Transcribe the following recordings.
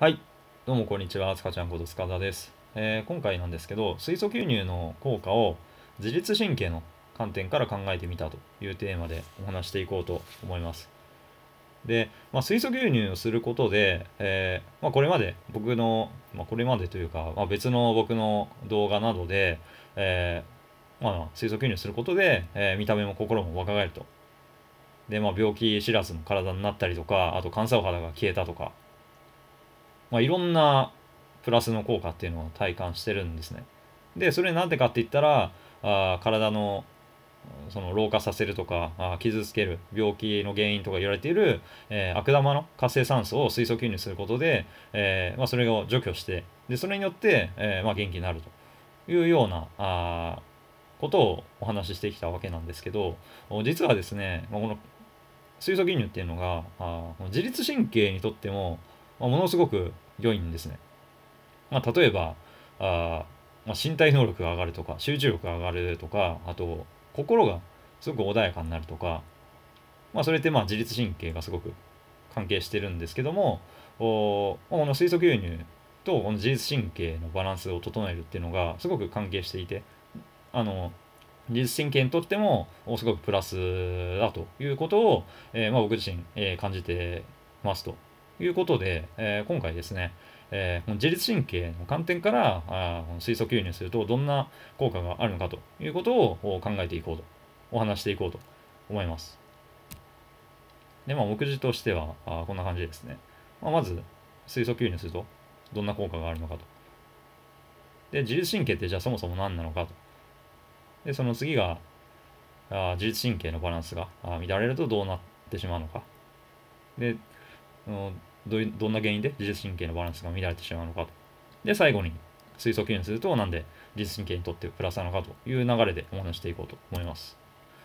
はい、どうもこんにちは、つかちゃんこと塚田です、えー、今回なんですけど、水素吸入の効果を自律神経の観点から考えてみたというテーマでお話していこうと思います。で、まあ、水素吸入をすることで、えー、まあ、これまで僕の、まあ、これまでというか、ま別の僕の動画などで、えー、ま水素吸入することで、え見た目も心も若返ると。で、まあ、病気知らずの体になったりとか、あと乾燥肌が消えたとか、まあ、いろんなプラスの効果っていうのを体感してるんですね。でそれなんでかって言ったらあ体のその老化させるとかあ傷つける病気の原因とか言われている、えー、悪玉の活性酸素を水素吸入することで、えー、まあ、それを除去してでそれによって、えー、まあ、元気になるというようなあことをお話ししてきたわけなんですけど実はですね、この水素吸入っていうのがあ自律神経にとってもまあ、ものすごく良いんですね。まあ、例えば、あまあ、身体能力が上がるとか、集中力が上がるとか、あと、心がすごく穏やかになるとか、まあ、それってまあ自律神経がすごく関係してるんですけども、おこの水素吸入とこの自律神経のバランスを整えるっていうのがすごく関係していて、あの、自律神経にとってもすごくプラスだということを、えー、まあ、僕自身、えー、感じてますと。いうことで、えー、今回ですね、えー、自律神経の観点からあ水素吸入するとどんな効果があるのかということを考えていこうとお話していこうと思います。でまあ、目次としてはあこんな感じですね。まあ、まず水素吸入するとどんな効果があるのかと。で自律神経ってじゃあそもそも何なのかと。でその次があ自律神経のバランスが乱れるとどうなってしまうのか。でどどんな原因で自律神経のバランスが乱れてしまうのかと。で、最後に水素吸入すると、なんで自律神経にとってプラスなのかという流れでお話していこうと思います。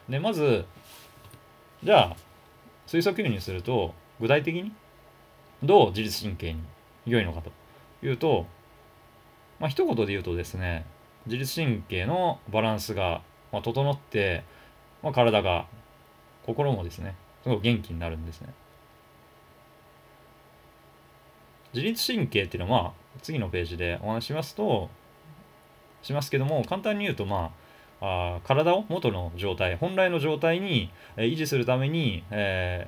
で、まず、じゃあ、水素吸入すると、具体的にどう自律神経に良いのかというと、まあ、一言で言うとですね、自律神経のバランスが、ま整って、まあ、体が、心もですね、すごく元気になるんですね。自律神経っていうのは、次のページでお話しますと、しますけども、簡単に言うと、まあ、あ体を元の状態、本来の状態に、え維持するために、え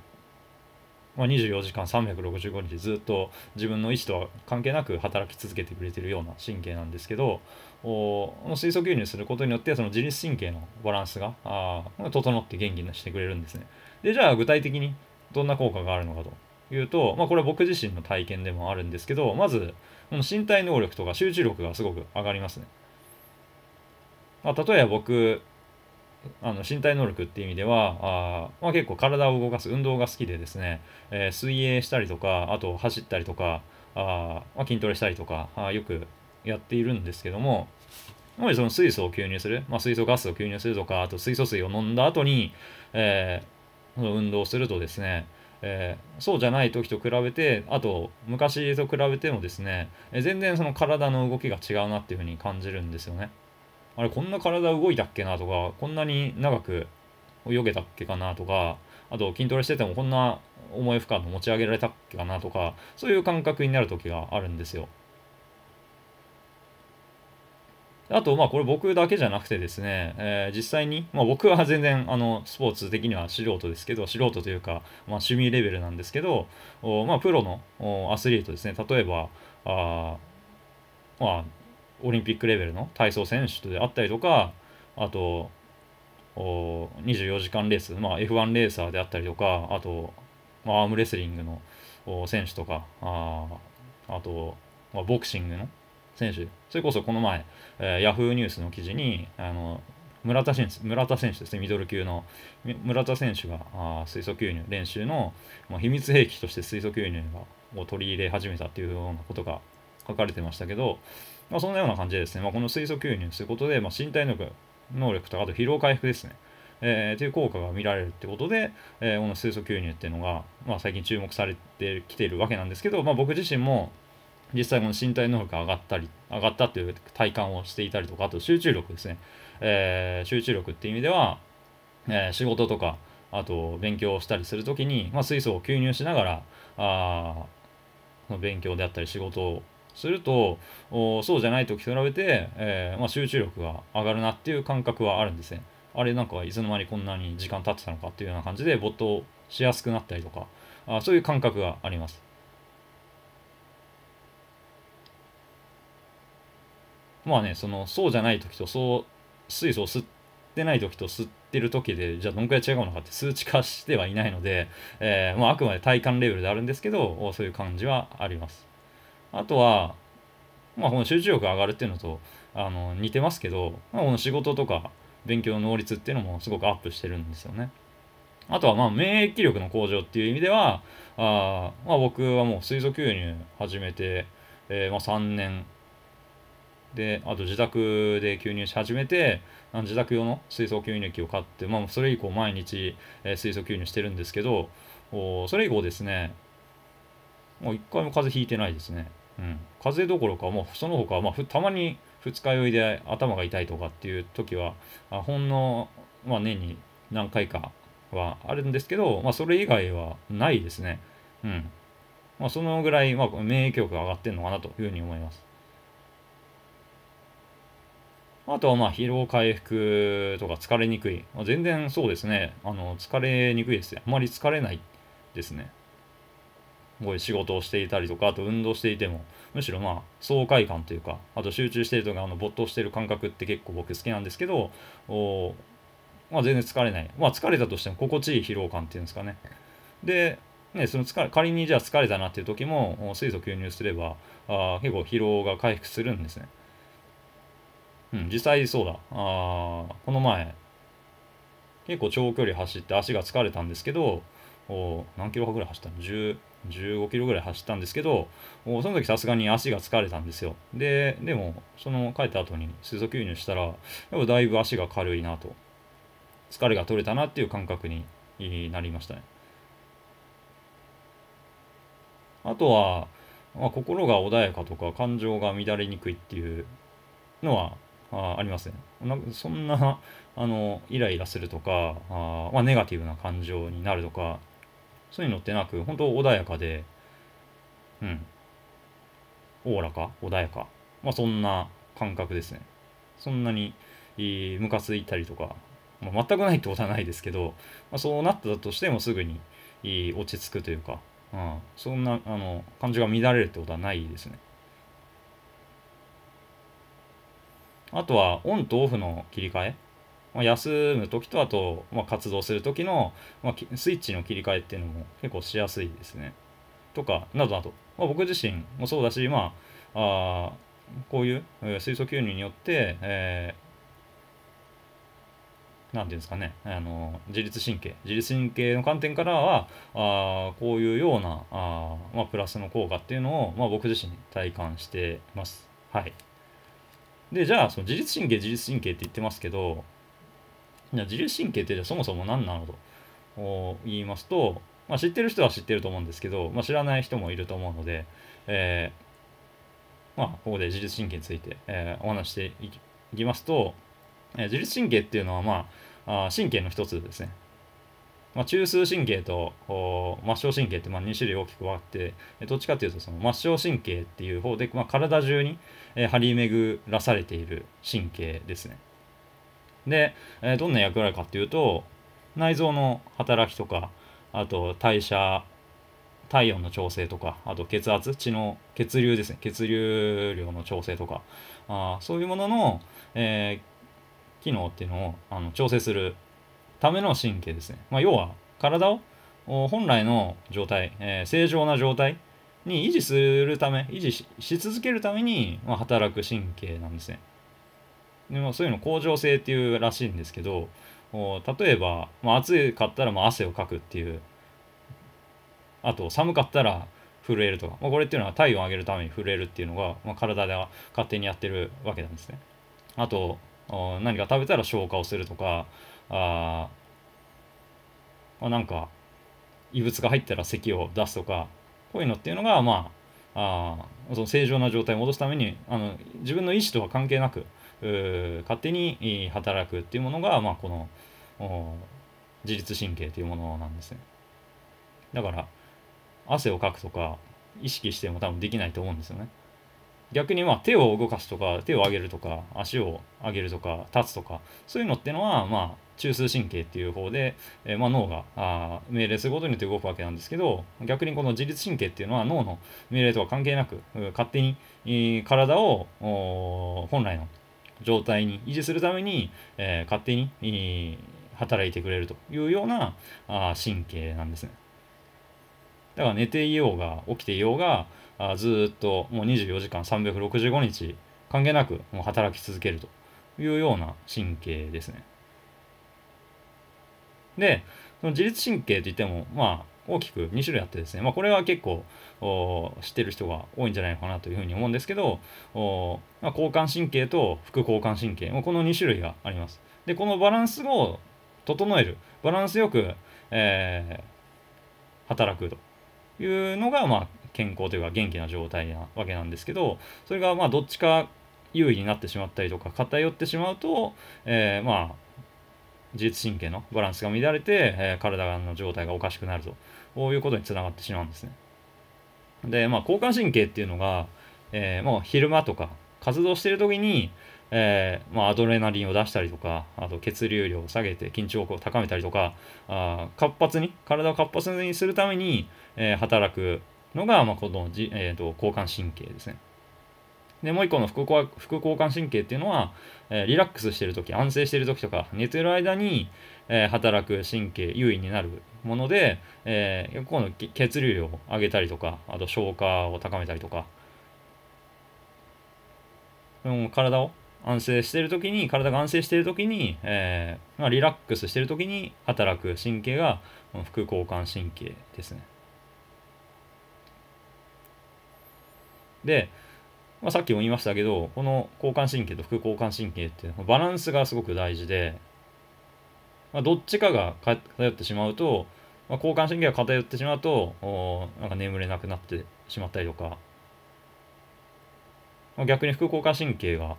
ー、まあ、24時間365日ずっと自分の意思とは関係なく働き続けてくれてるような神経なんですけどおこの水素吸入することによってその自律神経のバランスがあ整って元気にしてくれるんですね。でじゃあ具体的にどんな効果があるのかというと、まあ、これは僕自身の体験でもあるんですけどまず身体能力とか集中力がすごく上がりますね。まあ、例えば僕あの身体能力っていう意味ではあ、まあ、結構体を動かす運動が好きでですね、えー、水泳したりとかあと走ったりとかあ、まあ、筋トレしたりとかあよくやっているんですけどもやはりその水素を吸入する、まあ、水素ガスを吸入するとかあと水素水を飲んだ後に、えー、運動するとですねえー、そうじゃない時と比べてあと昔と比べてもですね、えー、全然その体の動きが違うなっていうふうに感じるんですよねあれこんな体動いたっけなとかこんなに長く泳げたっけかなとかあと筋トレしててもこんな重い負荷の持ち上げられたっけかなとかそういう感覚になる時があるんですよあと、まあ、これ僕だけじゃなくてですね、えー、実際に、まあ、僕は全然、あの、スポーツ的には素人ですけど、素人というか、まあ、趣味レベルなんですけど、おまあ、プロのアスリートですね、例えば、あまあ、オリンピックレベルの体操選手であったりとか、あと、お24時間レース、まあ、F1 レーサーであったりとか、あと、まあ、アームレスリングの選手とか、ああと、まあ、ボクシングの選手、それこそこの前、えー、ヤフーニュースの記事に、あの村田選手村田選手ですね、ミドル級の村田選手があ水素吸入練習の、まあ、秘密兵器として水素吸入を取り入れ始めたっていうようなことが書かれてましたけど、まあ、そんなような感じでですね、まあ、この水素吸入することで、まあ、身体能力能力とあと疲労回復ですね、えー、いう効果が見られるってことで、えー、この水素吸入っていうのが、まあ、最近注目されてきているわけなんですけど、まあ、僕自身も実際この身体能力が上がったり上がったという体感をしていたりとかあと集中力ですね、えー、集中力っていう意味では、えー、仕事とかあと勉強をしたりする時に、まあ、水素を吸入しながらあ勉強であったり仕事をするとそうじゃない時と比べて、えー、まあ、集中力が上がるなっていう感覚はあるんですね。あれなんかいつの間にこんなに時間経ってたのかっていうような感じで没頭しやすくなったりとかあそういう感覚があります。まあねそのそうじゃない時とそう水素を吸ってない時と吸ってる時でじゃあどんくらい違うのかって数値化してはいないので、えー、まあ、あくまで体感レベルであるんですけどそういう感じはあります。あとは、まあ、この集中力が上がるっていうのとあの似てますけど、まあ、この仕事とか勉強の能率っていうのもすごくアップしてるんですよね。あとはまあ免疫力の向上っていう意味ではあ、まあ、僕はもう水素吸入始めて、えー、まあ3年であと自宅で吸入し始めてあの自宅用の水素吸入器を買って、まあ、それ以降毎日、えー、水素吸入してるんですけどおそれ以降ですねもう一回も風邪ひいてないですね、うん、風邪どころかもうその他、まあ、たまに二日酔いで頭が痛いとかっていう時はあほんの、まあ、年に何回かはあるんですけど、まあ、それ以外はないですねうんまあ、そのぐらい、まあ、免疫力が上がってるのかなというふうに思います。あとはまあ疲労回復とか疲れにくい。まあ、全然そうですね。あの、疲れにくいですね。あまり疲れないですね。こういう仕事をしていたりとか、あと運動していても、むしろまあ、爽快感というか、あと集中してるとか、あの、没頭してる感覚って結構僕好きなんですけど、おまあ、全然疲れない。まあ、疲れたとしても心地いい疲労感っていうんですかね。で、ね、その疲れ仮にじゃあ疲れたなっていう時も水素吸入すればあ結構疲労が回復するんですね。うん、実際そうだ。あこの前、結構長距離走って足が疲れたんですけど、お何キロぐらい走ったの1 15キロぐらい走ったんですけど、おその時さすがに足が疲れたんですよ。で、でも、その帰った後に水素吸入したら、やっぱだいぶ足が軽いなと、疲れが取れたなっていう感覚になりましたね。あとは、まあ、心が穏やかとか感情が乱れにくいっていうのはあありますね。なんかそんな あのイライラするとかあ、まあ、ネガティブな感情になるとかそういうのってなく本当穏やかでうんおおらか穏やか、まあ、そんな感覚ですね。そんなにムカついたりとか、まあ、全くないってことはないですけど、まあ、そうなったとしてもすぐに落ち着くというか、うん、そんなあの感情が乱れるってことはないですね。あとはオンとオフの切り替え、まあ、休む時とあと、まあ、活動する時の、まあ、スイッチの切り替えっていうのも結構しやすいですね。とか、などなど、まあ、僕自身もそうだし、まあ、あこういう水素吸入によって、えーなんていうんですかね、あの自律神経自律神経の観点からはあこういうようなあ、まあ、プラスの効果っていうのを、まあ、僕自身体感してます。はいでじゃあその自律神経自律神経って言ってますけどじゃあ自律神経ってじゃそもそも何なのと言いますと、まあ、知ってる人は知ってると思うんですけど、まあ、知らない人もいると思うので、えー、まあ、ここで自律神経について、えー、お話していきますと、えー、自律神経っていうのは、まあ、あ神経の一つですね。まあ、中枢神経と末梢神経ってまあ2種類大きく分かって、えどっちかっていうとその末梢神経っていう方で、まあ、体中に、え張り巡らされている神経ですね。で、えどんな役割かっていうと内臓の働きとかあと代謝体温の調整とかあと血圧血の血流ですね血流量の調整とかあそういうものの、えー、機能っていうのをあの調整するための神経ですね。まあ、要は体を本来の状態、えー、正常な状態に維持するため、維持し続けるために、まあ、働く神経なんですね。でもそういうの恒常性っていうらしいんですけど、例えば、まあ、暑かったらまあ汗をかくっていう、あと寒かったら震えるとか、まあ、これっていうのは体温を上げるために震えるっていうのが、まあ、体で勝手にやってるわけなんですね。あと何か食べたら消化をするとかああなんか異物が入ったら咳を出すとかこういうのっていうのがまああその正常な状態を戻すためにあの自分の意思とは関係なく勝手に働くっていうものが、まあ、この自律神経というものなんですねだから汗をかくとか意識しても多分できないと思うんですよね逆にまあ手を動かすとか手を上げるとか足を上げるとか立つとかそういうのってのはまあ中枢神経っていう方で、えー、まあ、脳があ命令することによって動くわけなんですけど逆にこの自律神経っていうのは脳の命令とは関係なく勝手に、体を本来の状態に維持するために、えー、勝手に、働いてくれるというようなあ神経なんですね。だから寝ていようが起きていようがあずっともう24時間365日関係なくもう働き続けるというような神経ですね。で、その自律神経といっても、まあ、大きく2種類あってですね、まあ、これは結構知ってる人が多いんじゃないのかなというふうに思うんですけど、おまあ、交感神経と副交感神経、この2種類があります。で、このバランスを整える、バランスよく、えー、働くというのが、まあ、健康というか元気な状態なわけなんですけどそれがまあどっちか優位になってしまったりとか偏ってしまうと、えー、まあ自律神経のバランスが乱れて、えー、体の状態がおかしくなるとこういうことにつながってしまうんですね。でまあ交感神経っていうのが、えー、もう昼間とか活動してる時に、えー、まあ、アドレナリンを出したりとかあと血流量を下げて緊張を高めたりとかあ活発に体を活発にするために、え働くのが、まあ、このじ、えーと、交感神経ですね。でもう一個の副交感神経っていうのは、えー、リラックスしてる時安静してる時とか寝てる間に、えー、働く神経優位になるもので、えー、この血流量を上げたりとかあと消化を高めたりとか、うん、体を安静してる時に体が安静してる時に、えーまあ、リラックスしてる時に働く神経が副交感神経ですね。で、まあ、さっきも言いましたけどこの交感神経と副交感神経っていうバランスがすごく大事で、まあ、どっちかが偏ってしまうと、まあ、交感神経が偏ってしまうとおなんか眠れなくなってしまったりとか、まあ、逆に副交感神経が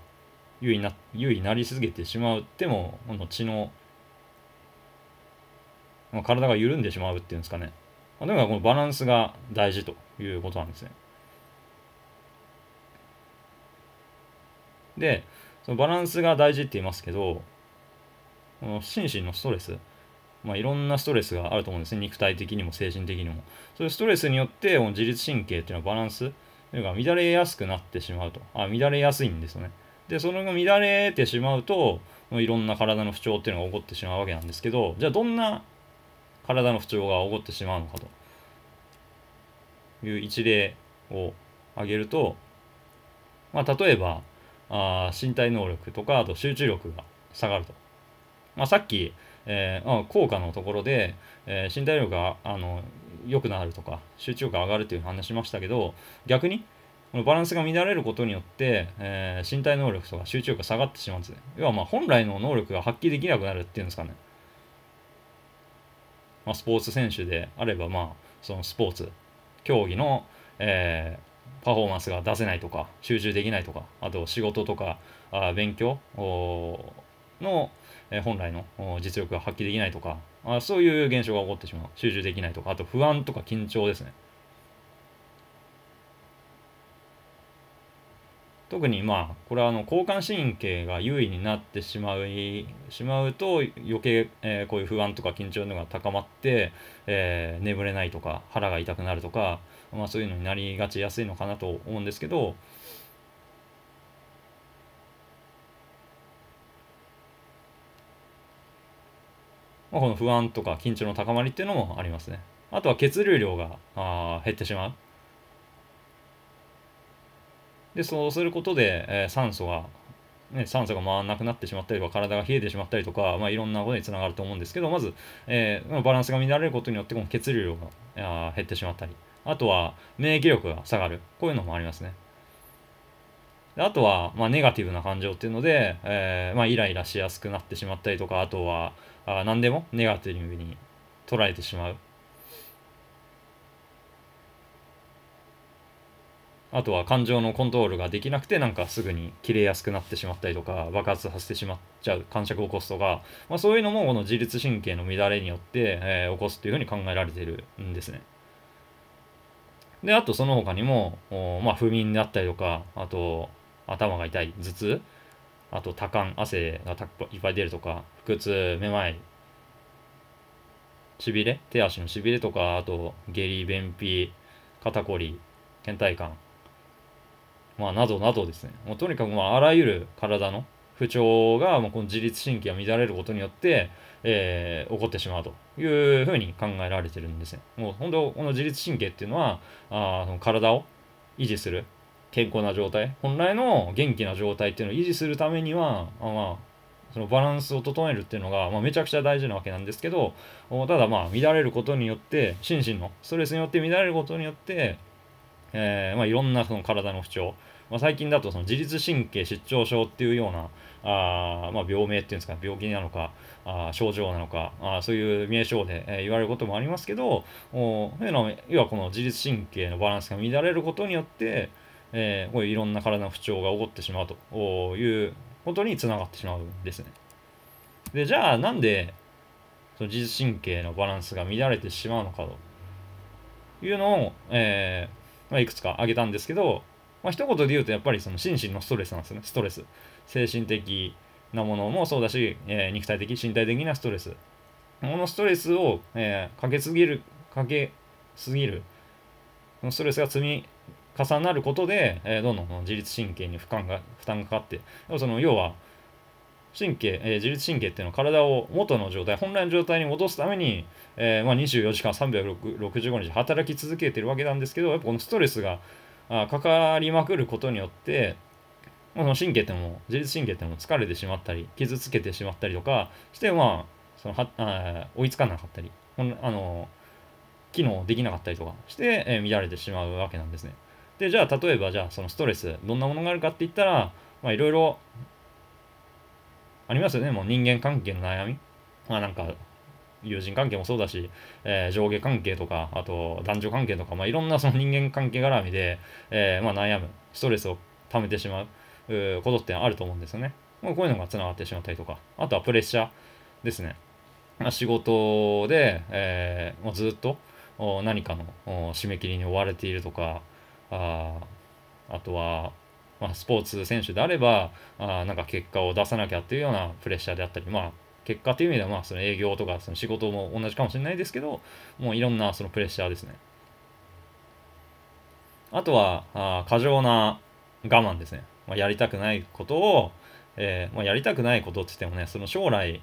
優位な優位になりすぎてしまうってもこの血の、まあ、体が緩んでしまうっていうんですかね、まあ、でもこのバランスが大事ということなんですね。で、そのバランスが大事って言いますけど、この心身のストレス、まあ、いろんなストレスがあると思うんですね。肉体的にも精神的にも。そういうストレスによって、自律神経っていうのはバランスというか乱れやすくなってしまうと。あ、乱れやすいんですよね。で、その乱れてしまうと、いろんな体の不調っていうのが起こってしまうわけなんですけど、じゃあどんな体の不調が起こってしまうのかという一例を挙げると、まあ、例えば、あ身体能力とかあと集中力が下がると、まあ、さっき、えー、効果のところで、えー、身体能力があの良くなるとか集中力が上がるという話しましたけど逆にこのバランスが乱れることによって、えー、身体能力とか集中力が下がってしまうんですね要はまあ本来の能力が発揮できなくなるっていうんですかね、まあ、スポーツ選手であればまあそのスポーツ競技の、えパフォーマンスが出せないとか集中できないとかあと仕事とかあ勉強の、え本来の実力が発揮できないとかあそういう現象が起こってしまう集中できないとかあと不安とか緊張ですね特にまあこれはあの交感神経が優位になってしまうしまうと余計、えー、こういう不安とか緊張のが高まって、えー、眠れないとか腹が痛くなるとかまあ、そういうのになりがちやすいのかなと思うんですけど、まあ、この不安とか緊張の高まりっていうのもありますね。あとは血流量があ減ってしまう。でそうすることで、えー、酸素が、ね、酸素が回らなくなってしまったりとか体が冷えてしまったりとか、まあ、いろんなことにつながると思うんですけどまず、えー、バランスが乱れることによってこの血流量が減ってしまったりあとは免疫力が下がる。こういうのもありますね。あとは、まあ、ネガティブな感情っていうので、えー、まあ、イライラしやすくなってしまったりとか、あとは、あ何でもネガティブに捉えてしまう。あとは感情のコントロールができなくてなんかすぐに切れやすくなってしまったりとか爆発させてしまっちゃう感触を起こすとか、まあ、そういうのもこの自律神経の乱れによって、えー、起こすっていうふうに考えられてるんですね。で、あとその他にも、まあ、不眠だったりとか、あと、頭が痛い、頭痛、あと多感、汗がいっぱい出るとか、腹痛、めまい、しびれ、手足のしびれとか、あと、下痢、便秘、肩こり、倦怠感、まあ、などなどですね。もうとにかく、まあ、あらゆる体の不調が、まあ、この自律神経が乱れることによって、えー、起こってしまうというふうに考えられてるんですね。もう本当この自律神経っていうのはあその体を維持する健康な状態本来の元気な状態っていうのを維持するためにはあ、まあ、そのバランスを整えるっていうのが、まあ、めちゃくちゃ大事なわけなんですけどただまあ乱れることによって心身のストレスによって乱れることによって、えーまあ、いろんなその体の不調まあ、最近だとその自律神経失調症っていうようなあ、まあ、病名っていうんですか病気なのかあ症状なのかあそういう名称で、えー、言われることもありますけどおそういうのは要はこの自律神経のバランスが乱れることによって、えー、こういういろんな体の不調が起こってしまうということにつながってしまうんですね。でじゃあなんでその自律神経のバランスが乱れてしまうのかというのを、えーまあ、いくつか挙げたんですけど、まあ、一言で言うとやっぱりその心身のストレスなんですねストレス精神的なものもそうだし、えー、肉体的身体的なストレスこのストレスを、えー、かけすぎるかけすぎるストレスが積み重なることで、えー、どんどん自律神経に負が負担がかかってその要は神経、えー、自律神経っていうのは体を元の状態本来の状態に戻すために、えーまあ、24時間365日働き続けてるわけなんですけどやっぱこのストレスがかかりまくることによってその神経っても自律神経っても疲れてしまったり傷つけてしまったりとかしてまあそのはあ追いつかなかったりあの機能できなかったりとかして、えー、乱れてしまうわけなんですね。でじゃあ例えばじゃあそのストレスどんなものがあるかって言ったらまあいろいろありますよねもう人間関係の悩みまあなんか友人関係もそうだし、えー、上下関係とかあと男女関係とか、まあ、いろんな その人間関係絡みで、えー、まあ、悩むストレスを溜めてしまうことってあると思うんですよね、まあ、こういうのがつながってしまったりとかあとはプレッシャーですね、まあ、仕事で、えーまあ、ずっと何かの締め切りに追われているとかああとはまあ、スポーツ選手であればあなんか結果を出さなきゃっていうようなプレッシャーであったり、まあ、結果という意味ではまあその営業とかその仕事も同じかもしれないですけどもういろんなそのプレッシャーですねあとはあ過剰な我慢ですね、まあ、やりたくないことを、えー、まあ、やりたくないことって言ってもねその将来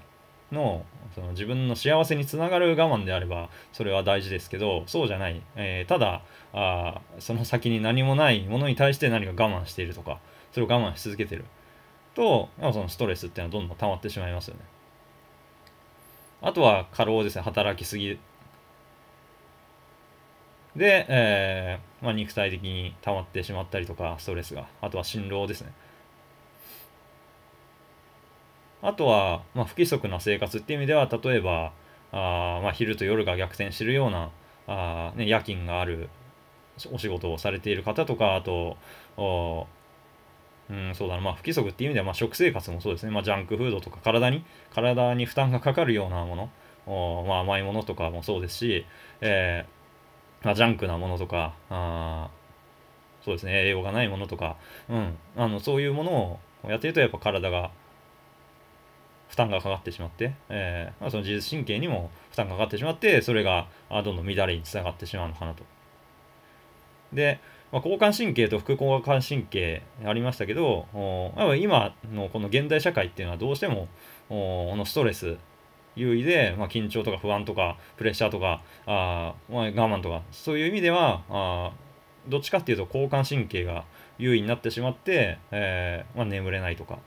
のその自分の幸せにつながる我慢であればそれは大事ですけどそうじゃない、えー、ただあその先に何もないものに対して何か我慢しているとかそれを我慢し続けてるとそのストレスっていうのはどんどん溜まってしまいますよね。あとは過労ですね、働きすぎ。で、えー、まあ、肉体的に溜まってしまったりとか、ストレスが。あとは心労ですね。あとは、まあ、不規則な生活っていう意味では、例えば、あまあ、昼と夜が逆転してるようなあ、ね、夜勤があるお仕事をされている方とか、あと、うん、そうだな、まあ、不規則っていう意味では、まあ、食生活もそうですね、まあ、ジャンクフードとか体に、体に負担がかかるようなもの、おまあ、甘いものとかもそうですし、えーまあ、ジャンクなものとか、あそうですね、栄養がないものとか、うん、あのそういうものをやってると、やっぱ体が負担がかかってしまって、えーまあ、その自律神経にも負担がかかってしまって、それがどんどん乱れにつながってしまうのかなと。で、まあ、交感神経と副交感神経ありましたけど今のこの現代社会っていうのはどうしてもこのストレス優位で、まあ、緊張とか不安とかプレッシャーとかあ、まあ、我慢とかそういう意味ではあどっちかっていうと交感神経が優位になってしまって、えーまあ、眠れないとか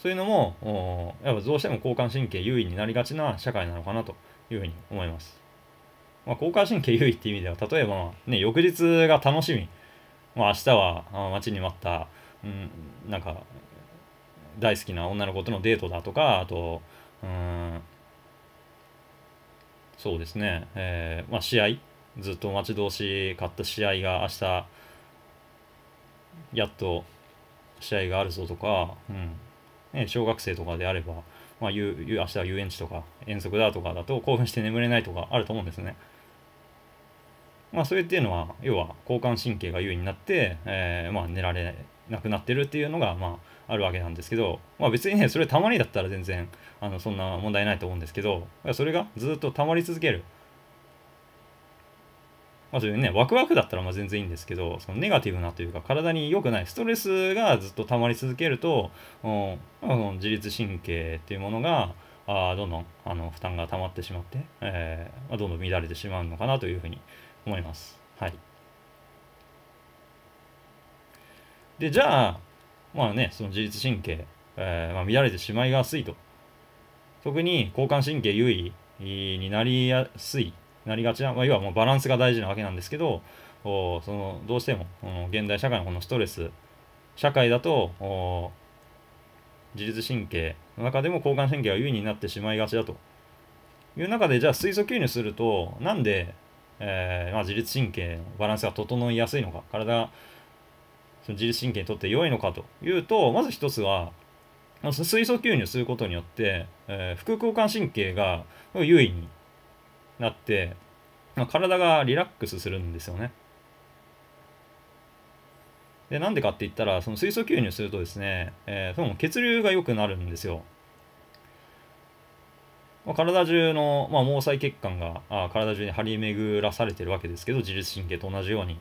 そういうのもやっぱどうしても交感神経優位になりがちな社会なのかなというふうに思います。まあ、交感神経優位っていう意味では例えば、ね、翌日が楽しみ、まあ、明日は待ちに待った、うん、なんか大好きな女の子とのデートだとかあとうんそうですね、えーまあ、試合ずっと待ち遠しいかった試合が明日やっと試合があるぞとか、うんね、小学生とかであれば、まあ、ゆゆ明日は遊園地とか遠足だとかだと興奮して眠れないとかあると思うんですね。まあ、それっていうのは要は交感神経が優位になって、えー、まあ、寝られなくなってるっていうのが、まあ、あるわけなんですけど、まあ、別にねそれたまにだったら全然あのそんな問題ないと思うんですけどそれがずっとたまり続ける。まあ、そういうね、ワクワクだったらまあ全然いいんですけど、そのネガティブなというか、体に良くない、ストレスがずっとたまり続けると、うん、の自律神経っていうものが、あどんどんあの負担が溜まってしまって、えーまあ、どんどん乱れてしまうのかなというふうに思います。はい。で、じゃあ、まあね、その自律神経、えー、まあ、乱れてしまいやすいと。特に交感神経優位になりやすい、なりがちな、まあ、要はもうバランスが大事なわけなんですけど、おそのどうしても、うん、現代社会のこのストレス、社会だと、お自律神経の中でも交感神経が優位になってしまいがちだという中でじゃあ水素吸入するとなんでえー、まあ、自律神経のバランスが整いやすいのか体その自律神経にとって良いのかというとまず一つは水素吸入することによって、えー、副交感神経が優位になって、まあ、体がリラックスするんですよね。でなんでかって言ったらその水素吸入するとですね、えー、その血流が良くなるんですよ。まあ、体中の、まあ、毛細血管があ体中に張り巡らされてるわけですけど自律神経と同じように、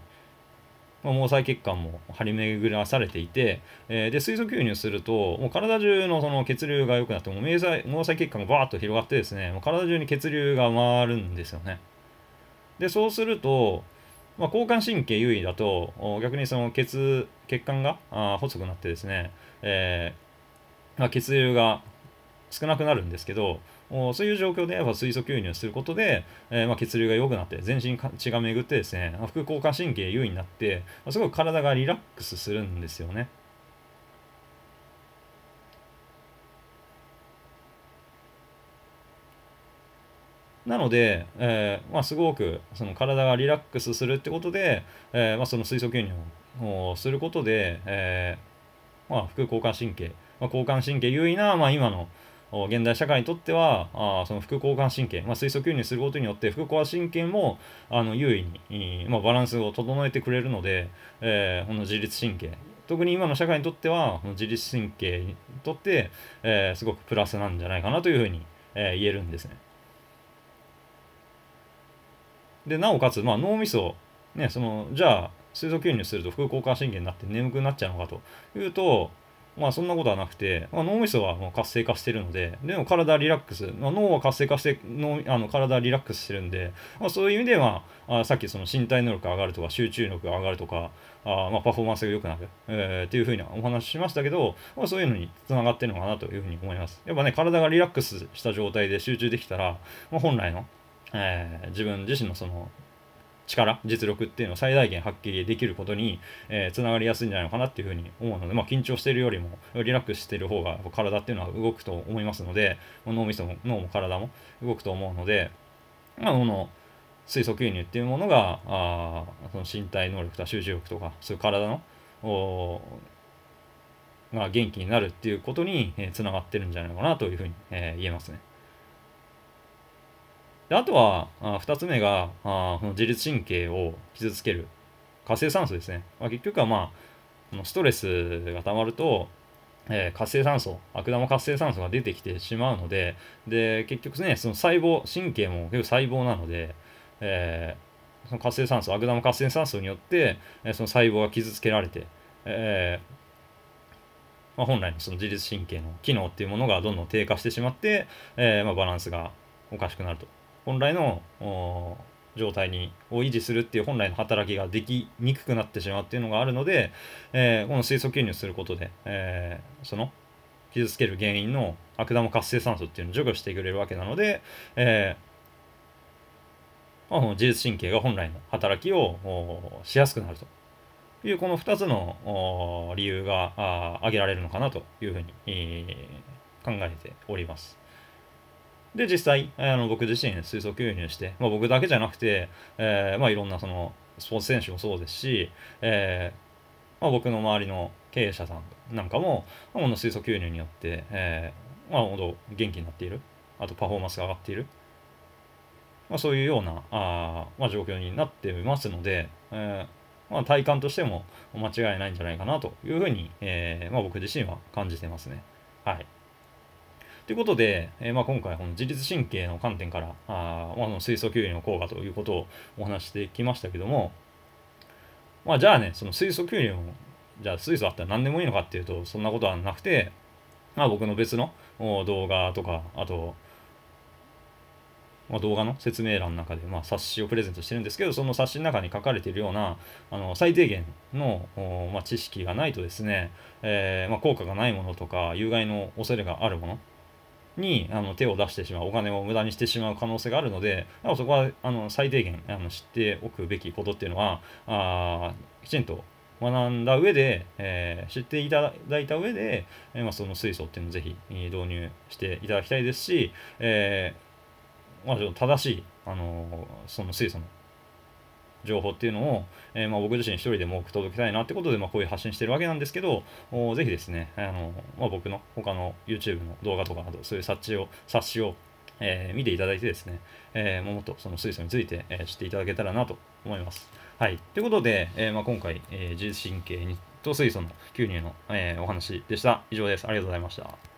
まあ、毛細血管も張り巡らされていて、えー、で水素吸入するともう体中のその血流が良くなってもう毛細毛細血管がバーッと広がってですねもう体中に血流が回るんですよね。でそうすると、まあ、交感神経優位だと逆にその血血管があ細くなってですね、えーまあ、血流が少なくなるんですけどそういう状況でやっぱ水素吸入することで、えー、まあ、血流が良くなって全身血が巡ってですね副交感神経優位になって、すごく体がリラックスするんですよね。なので、えーまあ、すごくその体がリラックスするってことで、えーまあ、その水素吸入をすることで、えーまあ、副交感神経、まあ、交感神経優位な、まあ、今の、現代社会にとってはあその副交感神経、まあ、水素吸入することによって副交感神経もあの優位に、まあ、バランスを整えてくれるので、えー、この自律神経特に今の社会にとってはこの自律神経にとって、えー、すごくプラスなんじゃないかなというふうに、えー、言えるんですね。でなおかつ、まあ、脳みそ、ね、そのじゃあ水素吸入すると副交感神経になって眠くなっちゃうのかというとまあそんなことはなくて、まあ、脳みそはもう活性化してるので、でも体リラックス、まあ、脳は活性化して、脳あの体リラックスしてるんで、まあ、そういう意味では、まあ、さっきその身体能力が上がるとか、集中力が上がるとか、あまあパフォーマンスが良くなる、えー、っていうふうはお話ししましたけど、まあ、そういうのにつながってるのかなというふうに思います。やっぱね、体がリラックスした状態で集中できたら、まあ、本来のえー、自分自身のその力、実力っていうのを最大限発揮できることに、えー、つながりやすいんじゃないのかなっていうふうに思うので、まあ、緊張してるよりもリラックスしてる方が体っていうのは動くと思いますので、脳みそも脳も体も動くと思うので、まあ、この水素吸入っていうものが、あその身体能力とか集中力とか、そういう体の、おが元気になるっていうことに、えー、つながってるんじゃないのかなというふうに、えー、言えますね。であとはあ2つ目があこの自律神経を傷つける活性酸素ですね、まあ、結局はまあストレスがたまると、えー、活性酸素悪玉活性酸素が出てきてしまうのでで結局ねその細胞神経も結構細胞なので、えー、その活性酸素悪玉活性酸素によって、えー、その細胞が傷つけられて、えー、まあ、本来のその自律神経の機能っていうものがどんどん低下してしまって、えーまあ、バランスがおかしくなると本来の状態にを維持するっていう本来の働きができにくくなってしまうっていうのがあるので、えー、この水素吸入することで、えー、その傷つける原因の悪玉活性酸素っていうのを除去してくれるわけなので、えー、あの自律神経が本来の働きをしやすくなるというこの2つの理由が挙げられるのかなというふうに、えー、考えております。で、実際、あの僕自身水素吸入して、まあ、僕だけじゃなくて、えー、まあ、いろんなそのスポーツ選手もそうですし、えー、まあ、僕の周りの経営者さんなんかも、まあ、この水素吸入によって、えー、まあ、元気になっている、あとパフォーマンスが上がっている、まあ、そういうようなあ、まあ、状況になっていますので、えー、まあ、体感としても間違いないんじゃないかなというふうに、えーまあ、僕自身は感じてますね。はいということで、えー、まあ、今回、この自律神経の観点から、あまあ、の水素吸入の効果ということをお話してきましたけども、まあ、じゃあね、その水素吸入も、じゃあ水素あったら何でもいいのかっていうと、そんなことはなくて、まあ、僕の別の動画とか、あと、まあ、動画の説明欄の中で、まあ、冊子をプレゼントしてるんですけど、その冊子の中に書かれているような、あの最低限の、まあ、知識がないとですね、えーまあ、効果がないものとか、有害の恐れがあるもの、にあの手を出してしまうお金を無駄にしてしまう可能性があるのでそこはあの最低限あの知っておくべきことっていうのはあきちんと学んだ上で、えー、知っていただいた上で、えー、まあ、その水素っていうのをぜひ導入していただきたいですし、えー、まあ、正しい、あのその水素の情報っていうのを、えー、まあ、僕自身一人でも届けたいなってことで、まあ、こういう発信してるわけなんですけど、ぜひですね、あのまあ、僕の他の YouTube の動画とかなど、そういう冊子を、察しを、えー、見ていただいてですね、えー、もっとその水素について、えー、知っていただけたらなと思います。はい。ということで、えーまあ、今回、えー、自律神経と水素の吸入の、えー、お話でした。以上です。ありがとうございました。